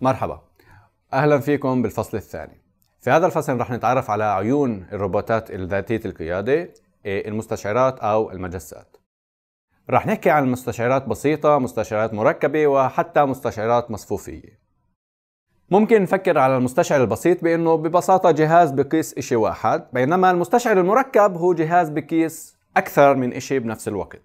مرحبا اهلا فيكم بالفصل الثاني في هذا الفصل رح نتعرف على عيون الروبوتات الذاتية القيادة إيه، المستشعرات او المجسات رح نحكي عن مستشعرات بسيطة مستشعرات مركبة وحتى مستشعرات مصفوفية ممكن نفكر على المستشعر البسيط بأنه ببساطة جهاز بقيس إشي واحد بينما المستشعر المركب هو جهاز بقيس أكثر من إشي بنفس الوقت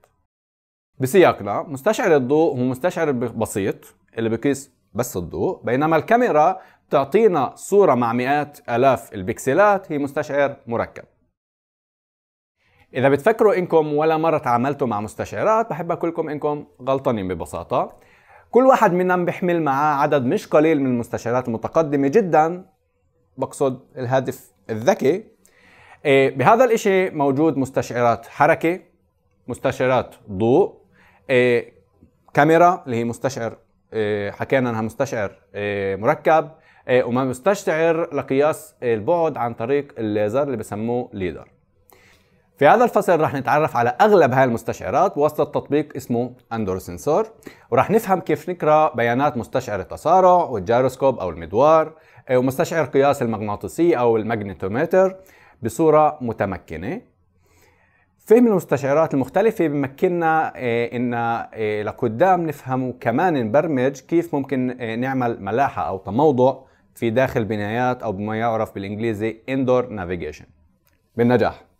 بسياقنا مستشعر الضوء هو مستشعر بسيط اللي بقيس بس الضوء بينما الكاميرا بتعطينا صورة مع مئات آلاف البكسلات هي مستشعر مركب إذا بتفكروا إنكم ولا مرة تعاملتوا مع مستشعرات بحب أقول لكم إنكم غلطانين ببساطة كل واحد منهم بيحمل معاه عدد مش قليل من المستشعرات المتقدمة جدا بقصد الهاتف الذكي إيه، بهذا الإشي موجود مستشعرات حركة مستشعرات ضوء إيه، كاميرا اللي هي مستشعر آه، حكينا انها مستشعر آه، مركب آه، وما مستشعر لقياس البعد عن طريق الليزر اللي بسموه ليدر في هذا الفصل رح نتعرف على اغلب هاي المستشعرات بواسطه تطبيق اسمه اندور سنسور ورح نفهم كيف نقرا بيانات مستشعر التسارع والجيروسكوب او المدوار ومستشعر قياس المغناطيسي او الماجنتوميتر بصوره متمكنه فهم المستشعرات المختلفة بمكننا آه، إن آه، لقدام نفهم كمان نبرمج كيف ممكن آه، نعمل ملاحة أو تموضع في داخل بنايات أو بما يعرف بالإنجليزي indoor navigation بالنجاح